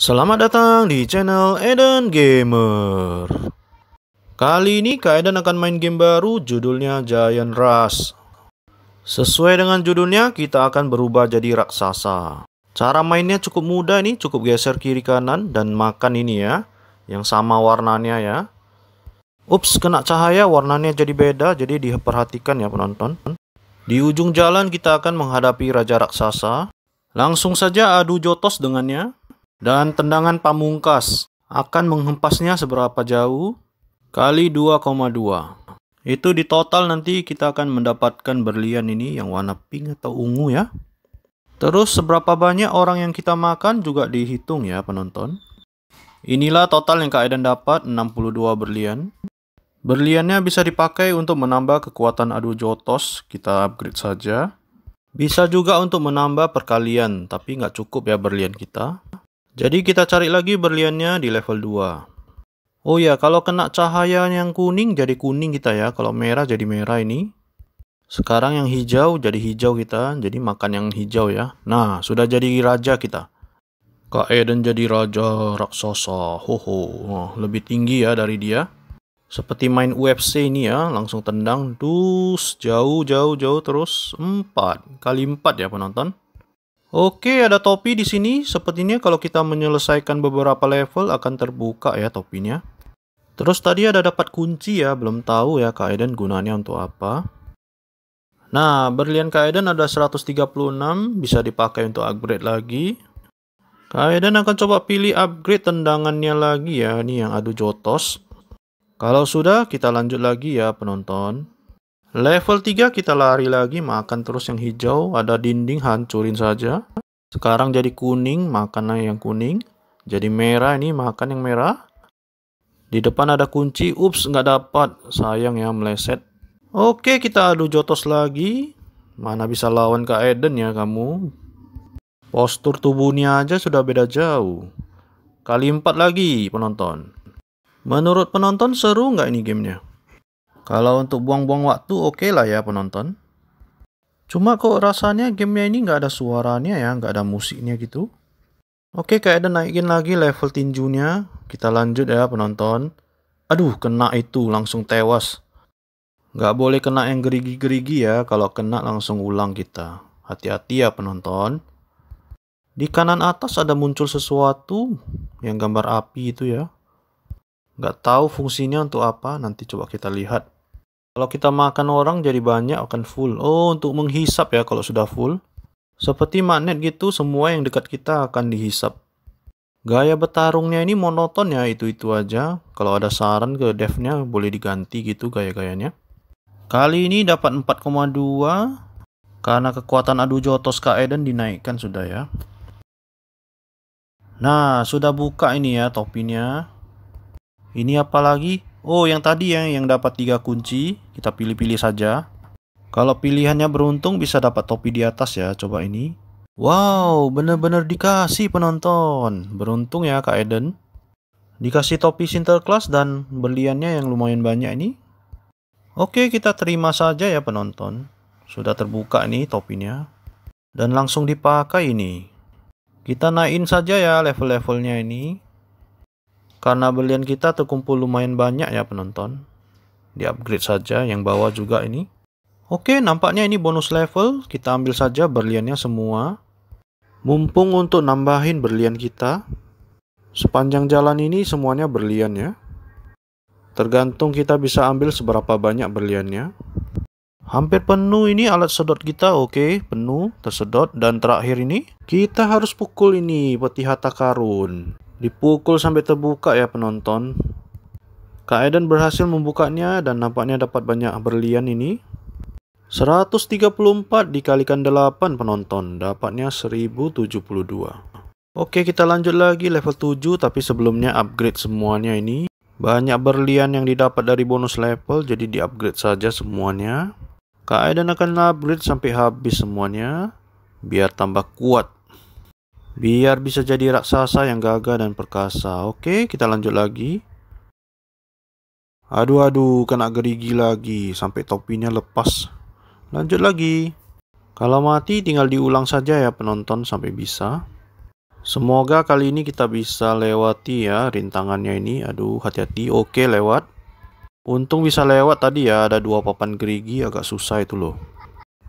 Selamat datang di channel Eden Gamer. Kali ini Kak Eden akan main game baru judulnya Giant Rush. Sesuai dengan judulnya, kita akan berubah jadi raksasa. Cara mainnya cukup mudah nih, cukup geser kiri kanan dan makan ini ya, yang sama warnanya ya. Ups, kena cahaya warnanya jadi beda, jadi diperhatikan ya penonton. Di ujung jalan kita akan menghadapi raja raksasa. Langsung saja adu jotos dengannya. Dan tendangan pamungkas akan menghempasnya seberapa jauh kali 2,2. Itu di total nanti kita akan mendapatkan berlian ini yang warna pink atau ungu ya. Terus seberapa banyak orang yang kita makan juga dihitung ya penonton. Inilah total yang Kak Eden dapat 62 berlian. Berliannya bisa dipakai untuk menambah kekuatan adu jotos, kita upgrade saja. Bisa juga untuk menambah perkalian, tapi nggak cukup ya berlian kita. Jadi kita cari lagi berliannya di level 2. Oh ya, kalau kena cahaya yang kuning jadi kuning kita ya. Kalau merah jadi merah ini. Sekarang yang hijau jadi hijau kita. Jadi makan yang hijau ya. Nah, sudah jadi raja kita. Kak Eden jadi raja raksasa. Ho oh, lebih tinggi ya dari dia. Seperti main UFC ini ya, langsung tendang dus jauh jauh jauh terus Empat kali empat ya penonton. Oke, ada topi di sini. Sepertinya kalau kita menyelesaikan beberapa level akan terbuka ya topinya. Terus tadi ada dapat kunci ya, belum tahu ya Kak Eden gunanya untuk apa. Nah, berlian Kak Eden ada 136, bisa dipakai untuk upgrade lagi. Kak Eden akan coba pilih upgrade tendangannya lagi ya, ini yang adu jotos. Kalau sudah, kita lanjut lagi ya penonton. Level 3 kita lari lagi, makan terus yang hijau, ada dinding hancurin saja. Sekarang jadi kuning, makanlah yang kuning. Jadi merah ini, makan yang merah. Di depan ada kunci, ups nggak dapat, sayang ya meleset. Oke kita adu jotos lagi, mana bisa lawan Kak Eden ya kamu. Postur tubuhnya aja sudah beda jauh. Kali empat lagi penonton. Menurut penonton seru nggak ini gamenya? Kalau untuk buang-buang waktu oke okay lah ya penonton. Cuma kok rasanya gamenya ini nggak ada suaranya ya, nggak ada musiknya gitu. Oke, kayak ada naikin lagi level tinjunya. Kita lanjut ya penonton. Aduh, kena itu langsung tewas. Nggak boleh kena yang gerigi-gerigi ya, kalau kena langsung ulang kita. Hati-hati ya penonton. Di kanan atas ada muncul sesuatu yang gambar api itu ya. Nggak tahu fungsinya untuk apa, nanti coba kita lihat. Kalau kita makan orang jadi banyak akan full. Oh, untuk menghisap ya kalau sudah full. Seperti magnet gitu, semua yang dekat kita akan dihisap. Gaya bertarungnya ini monoton ya, itu-itu aja. Kalau ada saran ke devnya boleh diganti gitu gaya-gayanya. Kali ini dapat 4,2 karena kekuatan adu jotos Kak Eden dinaikkan sudah ya. Nah, sudah buka ini ya topinya. Ini apa lagi? Oh, yang tadi ya, yang dapat tiga kunci, kita pilih-pilih saja. Kalau pilihannya beruntung bisa dapat topi di atas ya, coba ini. Wow, bener-bener dikasih penonton. Beruntung ya Kak Eden. Dikasih topi Sinterklas dan berliannya yang lumayan banyak ini. Oke, kita terima saja ya penonton. Sudah terbuka nih topinya. Dan langsung dipakai ini. Kita naikin saja ya level-levelnya ini. Karena belian kita terkumpul lumayan banyak ya penonton. Di upgrade saja yang bawah juga ini. Oke, nampaknya ini bonus level. Kita ambil saja berliannya semua. Mumpung untuk nambahin berlian kita. Sepanjang jalan ini semuanya berlian ya. Tergantung kita bisa ambil seberapa banyak berliannya. Hampir penuh ini alat sedot kita, oke, penuh, tersedot, dan terakhir ini, kita harus pukul ini, peti harta karun. Dipukul sampai terbuka ya penonton. Kak Eden berhasil membukanya dan nampaknya dapat banyak berlian ini. 134 dikalikan 8 penonton, dapatnya 1072. Oke, kita lanjut lagi level 7 tapi sebelumnya upgrade semuanya ini. Banyak berlian yang didapat dari bonus level jadi di-upgrade saja semuanya. Kak Aiden akan upgrade sampai habis semuanya biar tambah kuat Biar bisa jadi raksasa yang gagah dan perkasa. Oke, kita lanjut lagi. Aduh, aduh, kena gerigi lagi sampai topinya lepas. Lanjut lagi. Kalau mati tinggal diulang saja ya penonton sampai bisa. Semoga kali ini kita bisa lewati ya rintangannya ini. Aduh, hati-hati. Oke, lewat. Untung bisa lewat tadi ya, ada dua papan gerigi agak susah itu loh.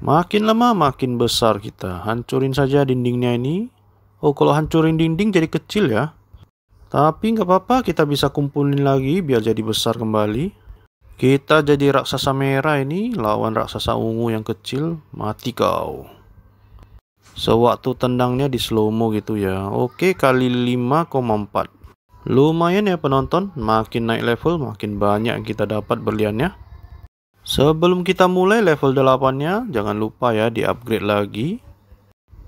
Makin lama makin besar kita. Hancurin saja dindingnya ini. Oh kalau hancurin dinding jadi kecil ya. Tapi nggak apa-apa kita bisa kumpulin lagi biar jadi besar kembali. Kita jadi raksasa merah ini lawan raksasa ungu yang kecil. Mati kau. Sewaktu tendangnya di slow mo gitu ya. Oke kali 5,4. Lumayan ya penonton, makin naik level makin banyak yang kita dapat berliannya. Sebelum kita mulai level 8-nya, jangan lupa ya di-upgrade lagi.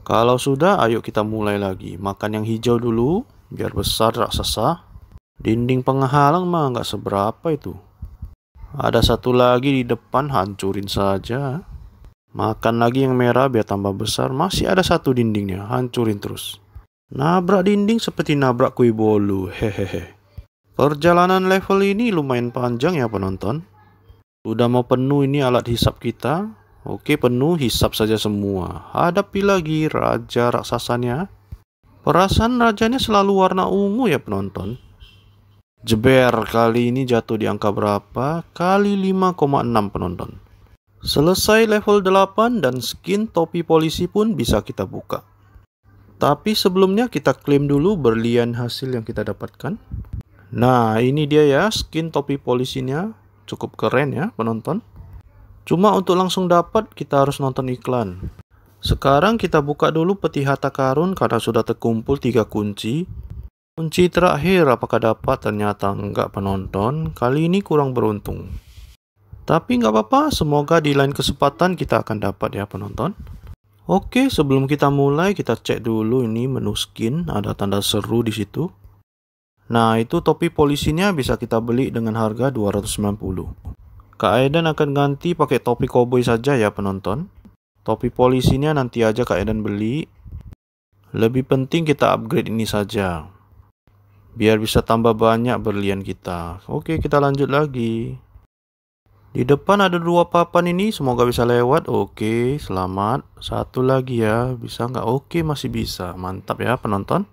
Kalau sudah, ayo kita mulai lagi. Makan yang hijau dulu, biar besar raksasa. Dinding penghalang mah nggak seberapa itu. Ada satu lagi di depan, hancurin saja. Makan lagi yang merah biar tambah besar. Masih ada satu dindingnya, hancurin terus. Nabrak dinding seperti nabrak kue bolu, hehehe. Perjalanan level ini lumayan panjang ya penonton. Sudah mau penuh ini alat hisap kita. Oke penuh hisap saja semua. Hadapi lagi raja raksasanya. Perasaan rajanya selalu warna ungu ya penonton. Jeber kali ini jatuh di angka berapa? Kali 5,6 penonton. Selesai level 8 dan skin topi polisi pun bisa kita buka. Tapi sebelumnya kita klaim dulu berlian hasil yang kita dapatkan. Nah ini dia ya skin topi polisinya. Cukup keren ya penonton. Cuma untuk langsung dapat kita harus nonton iklan. Sekarang kita buka dulu peti harta karun karena sudah terkumpul tiga kunci. Kunci terakhir apakah dapat ternyata enggak penonton, kali ini kurang beruntung. Tapi enggak apa-apa, semoga di lain kesempatan kita akan dapat ya penonton. Oke, sebelum kita mulai kita cek dulu ini menu skin, ada tanda seru di situ. Nah, itu topi polisinya bisa kita beli dengan harga 290. Kak Aiden akan ganti pakai topi koboi saja ya penonton. Topi polisinya nanti aja Kak Aiden beli. Lebih penting kita upgrade ini saja. Biar bisa tambah banyak berlian kita. Oke, kita lanjut lagi. Di depan ada dua papan ini, semoga bisa lewat. Oke, selamat. Satu lagi ya, bisa nggak? Oke, masih bisa. Mantap ya penonton.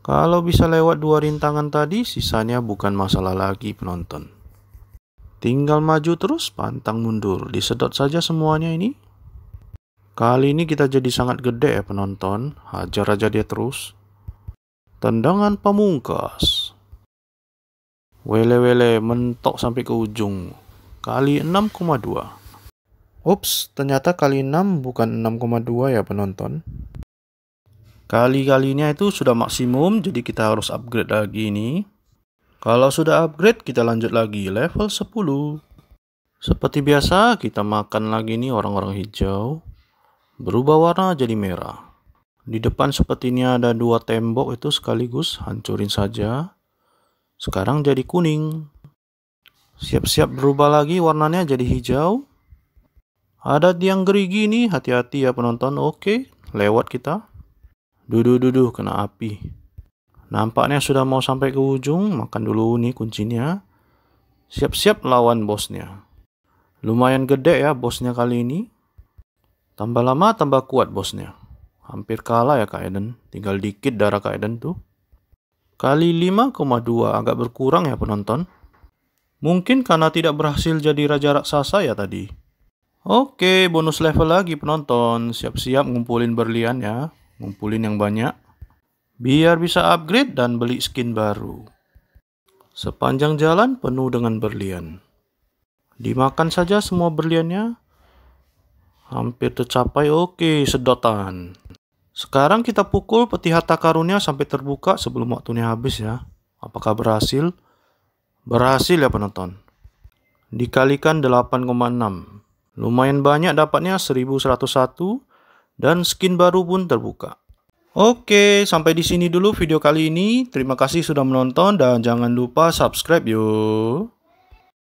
Kalau bisa lewat dua rintangan tadi, sisanya bukan masalah lagi penonton. Tinggal maju terus, pantang mundur. Disedot saja semuanya ini. Kali ini kita jadi sangat gede ya penonton. Hajar aja dia terus. Tendangan pamungkas. Wele-wele mentok sampai ke ujung. Kali 6,2. Ups, ternyata kali 6 bukan 6,2 ya penonton. Kali-kalinya itu sudah maksimum, jadi kita harus upgrade lagi nih. Kalau sudah upgrade, kita lanjut lagi level 10. Seperti biasa, kita makan lagi nih orang-orang hijau. Berubah warna jadi merah. Di depan sepertinya ada dua tembok itu sekaligus, hancurin saja. Sekarang jadi kuning. Siap-siap berubah lagi warnanya jadi hijau. Ada yang gerigi nih, hati-hati ya penonton. Oke, lewat kita. Duduh-duduh, kena api. Nampaknya sudah mau sampai ke ujung, makan dulu nih kuncinya. Siap-siap lawan bosnya. Lumayan gede ya bosnya kali ini. Tambah lama tambah kuat bosnya. Hampir kalah ya Kak Eden. Tinggal dikit darah Kak Eden tuh. Kali 5,2 agak berkurang ya penonton. Mungkin karena tidak berhasil jadi raja raksasa ya tadi. Oke, bonus level lagi penonton. Siap-siap ngumpulin berlian ya. Ngumpulin yang banyak biar bisa upgrade dan beli skin baru. Sepanjang jalan penuh dengan berlian. Dimakan saja semua berliannya. Hampir tercapai oke sedotan. Sekarang kita pukul peti harta karunnya sampai terbuka sebelum waktunya habis ya. Apakah berhasil? Berhasil ya penonton. Dikalikan 8,6. Lumayan banyak dapatnya 1101 dan skin baru pun terbuka. Oke, sampai di sini dulu video kali ini. Terima kasih sudah menonton dan jangan lupa subscribe yuk.